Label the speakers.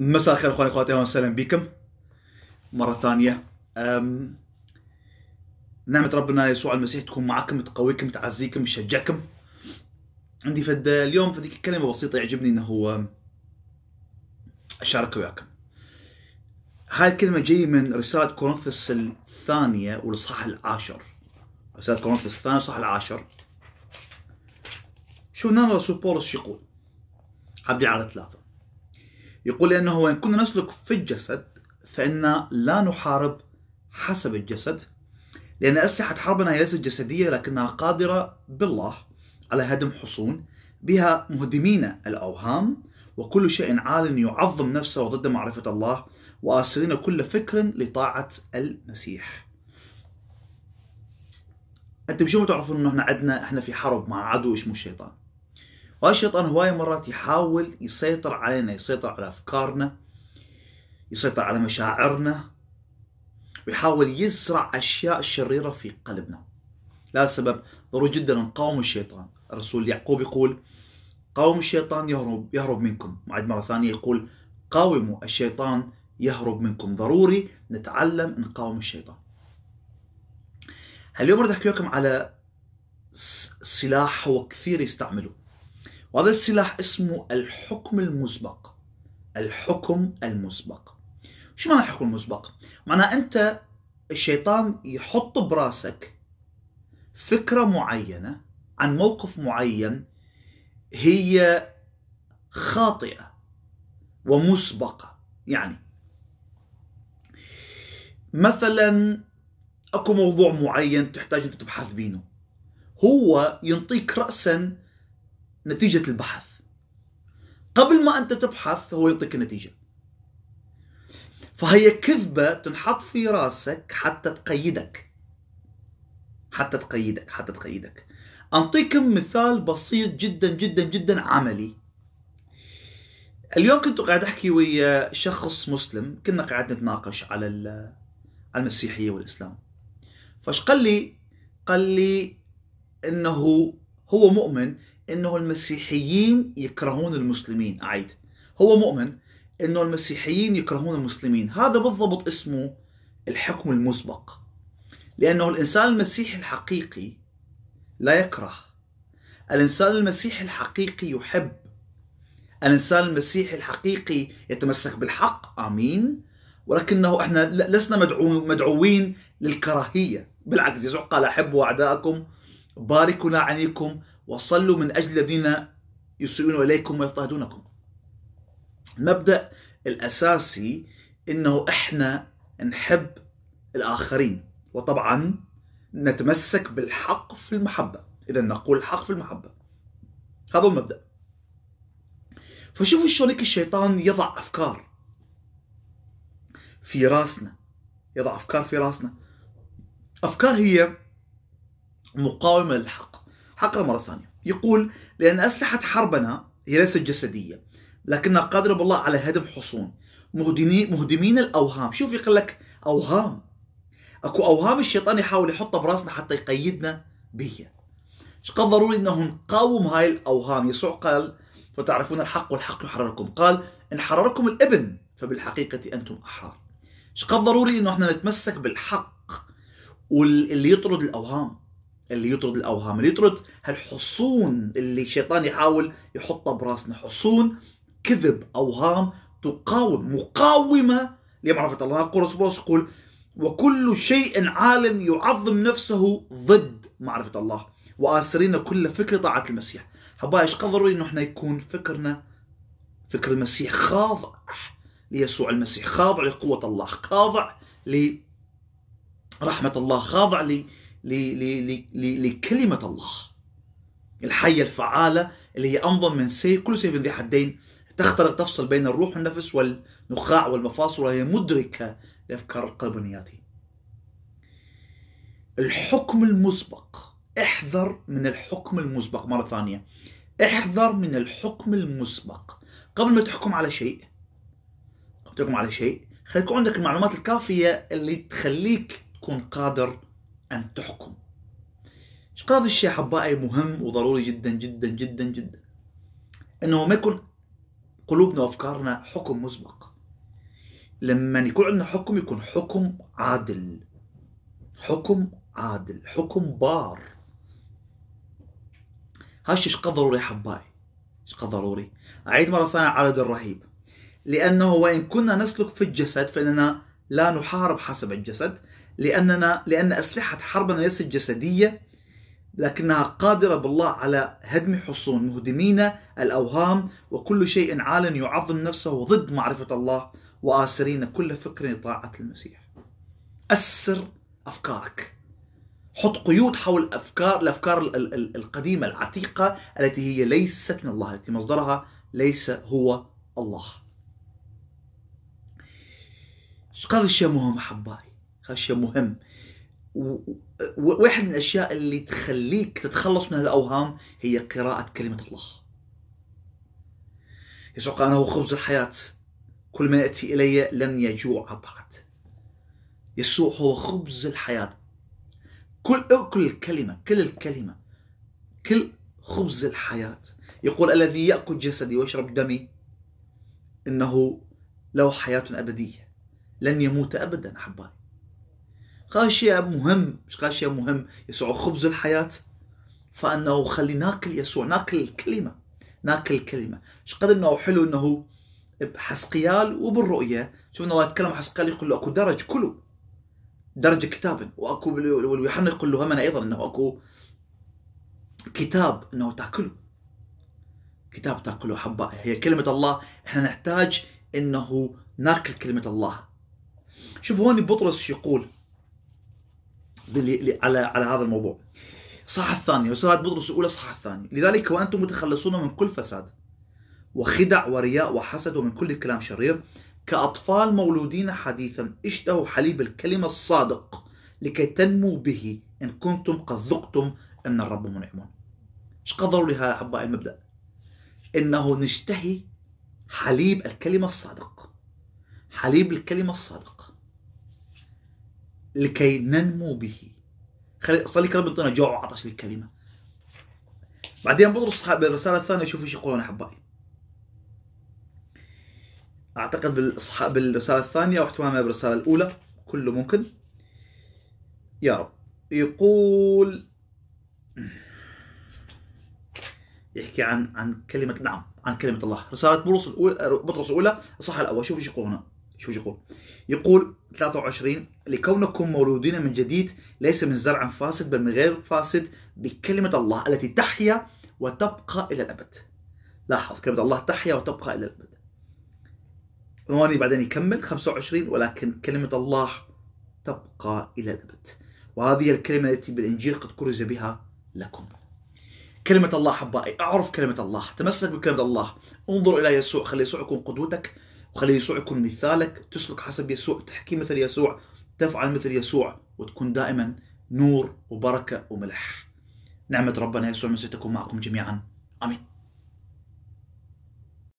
Speaker 1: مساء الخير اخواني اخواتي اهلا وسهلا بكم مره ثانيه نعمه ربنا يسوع المسيح تكون معكم تقويكم تعزيكم تشجعكم عندي فد اليوم فديك كلمه بسيطه يعجبني انه هو اشارك وياكم هاي الكلمة جاية من رسالة كورنثوس الثانية والإصحاح العاشر رسالة كورنثوس الثانية والإصحاح العاشر شو نرى نعم الرسول بولس يقول عبدي على ثلاثة يقول لأنه وإن كنا نسلك في الجسد فإنا لا نحارب حسب الجسد لأن أسلحة حربنا هي ليست جسدية لكنها قادرة بالله على هدم حصون بها مهدمين الأوهام وكل شيء عال يعظم نفسه ضد معرفة الله وآسرين كل فكر لطاعة المسيح أنتم شو تعرفون أنه إحنا عندنا إحنا في حرب مع عدو اسمه الشيطان وهذا الشيطان هواي مرات يحاول يسيطر علينا يسيطر على أفكارنا يسيطر على مشاعرنا ويحاول يزرع أشياء شريرة في قلبنا لا سبب ضروري جدا نقاوم الشيطان الرسول يعقوب يقول قاوم الشيطان يهرب يهرب منكم معد مرة ثانية يقول قاوموا الشيطان يهرب منكم ضروري نتعلم نقاوم الشيطان اليوم بدي احكي لكم على سلاح هو كثير يستعمله وهذا السلاح اسمه الحكم المسبق الحكم المسبق شو معنى الحكم المسبق؟ معناها أنت الشيطان يحط براسك فكرة معينة عن موقف معين هي خاطئة ومسبقة يعني مثلا اكو موضوع معين تحتاج انت تبحث بينه هو ينطيك رأسا نتيجة البحث قبل ما أنت تبحث هو يعطيك النتيجة فهي كذبة تنحط في راسك حتى تقيدك حتى تقيدك حتى تقيدك أعطيكم مثال بسيط جدا جدا جدا عملي اليوم كنت قاعد أحكي ويا شخص مسلم كنا قاعد نتناقش على المسيحية والإسلام فاش قال لي قال لي انه هو مؤمن انه المسيحيين يكرهون المسلمين اعيد هو مؤمن انه المسيحيين يكرهون المسلمين هذا بالضبط اسمه الحكم المسبق لانه الانسان المسيحي الحقيقي لا يكره الانسان المسيحي الحقيقي يحب الانسان المسيحي الحقيقي يتمسك بالحق امين ولكنه احنا لسنا مدعوين للكراهيه بالعكس يسوع قال احبوا اعدائكم باركوا لعليكم وصلوا من أجل الذين يسيئون إليكم ويضطهدونكم المبدأ الأساسي إنه إحنا نحب الآخرين وطبعا نتمسك بالحق في المحبة إذا نقول الحق في المحبة هذا هو المبدأ فشوفوا شلون الشيطان يضع أفكار في راسنا يضع أفكار في راسنا أفكار هي مقاومة للحق حقها مرة ثانية يقول لأن أسلحة حربنا هي ليست جسدية لكنها قادرة بالله على هدم حصون مهدمين الأوهام شوف يقول لك أوهام أكو أوهام الشيطان يحاول يحطها براسنا حتى يقيدنا بها قد ضروري أنه نقاوم هاي الأوهام يسوع قال وتعرفون الحق والحق يحرركم قال إن حرركم الابن فبالحقيقة أنتم أحرار قد ضروري أنه احنا نتمسك بالحق واللي يطرد الأوهام اللي يطرد الاوهام اللي يطرد هالحصون اللي الشيطان يحاول يحطها براسنا حصون كذب اوهام تقاوم مقاومه لمعرفه الله قرص بوس يقول وكل شيء عال يعظم نفسه ضد معرفه الله واسرين كل فكر طاعه المسيح حبايب ايش قدر انه احنا يكون فكرنا فكر المسيح خاضع ليسوع المسيح خاضع لقوه الله خاضع لرحمه الله خاضع لي لكلمة الله الحية الفعالة اللي هي أنظم من سيف كل سيف ذي حدين تخترق تفصل بين الروح والنفس والنخاع والمفاصل وهي مدركة لأفكار القلب ونياته الحكم المسبق احذر من الحكم المسبق مرة ثانية احذر من الحكم المسبق قبل ما تحكم على شيء قبل تحكم على شيء خليك عندك المعلومات الكافية اللي تخليك تكون قادر أن تحكم إنقاذ الشيء حبائي مهم وضروري جدا جدا جدا جدا أنه ما يكون قلوبنا وأفكارنا حكم مسبق لما يكون عندنا حكم يكون حكم عادل حكم عادل حكم بار هاش قد ضروري حبائي قد ضروري أعيد مرة ثانية عدد الرهيب لأنه وإن كنا نسلك في الجسد فإننا لا نحارب حسب الجسد لأننا لأن أسلحة حربنا ليست جسدية لكنها قادرة بالله على هدم حصون مهدمين الأوهام وكل شيء عال يعظم نفسه ضد معرفة الله وآسرين كل فكر طاعة المسيح أسر أفكارك حط قيود حول أفكار الأفكار القديمة العتيقة التي هي ليست من الله التي مصدرها ليس هو الله الشيء مهم احبائي الشيء مهم واحد من الاشياء اللي تخليك تتخلص من الاوهام هي قراءة كلمة الله. يسوع قال انا هو خبز الحياة كل من ياتي الي لن يجوع بعد. يسوع هو خبز الحياة. كل كل الكلمة كل الكلمة كل خبز الحياة يقول الذي يأكل جسدي ويشرب دمي إنه له حياة أبدية لن يموت أبدا أحبائي غاشية مهم مش غاشية مهم يسوع خبز الحياة فأنه خلي ناكل يسوع ناكل الكلمة ناكل الكلمة مش قد أنه حلو أنه بحسقيال وبالرؤية شوف انه يتكلم حسقيال يقول له أكو درج كله درج كتاب وأكو ويوحنا يقول له أيضا أنه أكو كتاب أنه تأكله كتاب تأكله أحبائي هي كلمة الله احنا نحتاج أنه ناكل كلمة الله شوف هون بطرس يقول على على هذا الموضوع صح الثانية رسالة بطرس الأولى صح الثانيه لذلك وأنتم متخلصون من كل فساد وخدع ورياء وحسد ومن كل كلام شرير كأطفال مولودين حديثا اشتهوا حليب الكلمة الصادق لكي تنمو به إن كنتم قد ذقتم أن الرب منعم ايش قدروا لها هذا أحباء المبدأ إنه نشتهي حليب الكلمة الصادق حليب الكلمة الصادق لكي ننمو به خلي صلي كرب يعطينا جوع وعطش للكلمه بعدين بطرس بالرساله الثانيه شوفوا ايش يقولون احبائي اعتقد بالاصحاب بالرساله الثانيه واحتمال بالرساله الاولى كله ممكن يا رب يقول يحكي عن عن كلمه نعم عن كلمه الله رساله بطرس الاولى بطرس الاولى الصح الاول شوف ايش يقولون شوف يقول يقول 23 لكونكم مولودين من جديد ليس من زرع فاسد بل من غير فاسد بكلمة الله التي تحيا وتبقى إلى الأبد لاحظ كلمة الله تحيا وتبقى إلى الأبد ثواني بعدين يكمل 25 ولكن كلمة الله تبقى إلى الأبد وهذه الكلمة التي بالإنجيل قد كرز بها لكم كلمة الله أحبائي أعرف كلمة الله تمسك بكلمة الله انظر إلى يسوع خلي يسوع يكون قدوتك وخلي يسوع يكون مثالك تسلك حسب يسوع تحكي مثل يسوع تفعل مثل يسوع وتكون دائما نور وبركة وملح نعمة ربنا يسوع المسيح تكون معكم جميعا آمين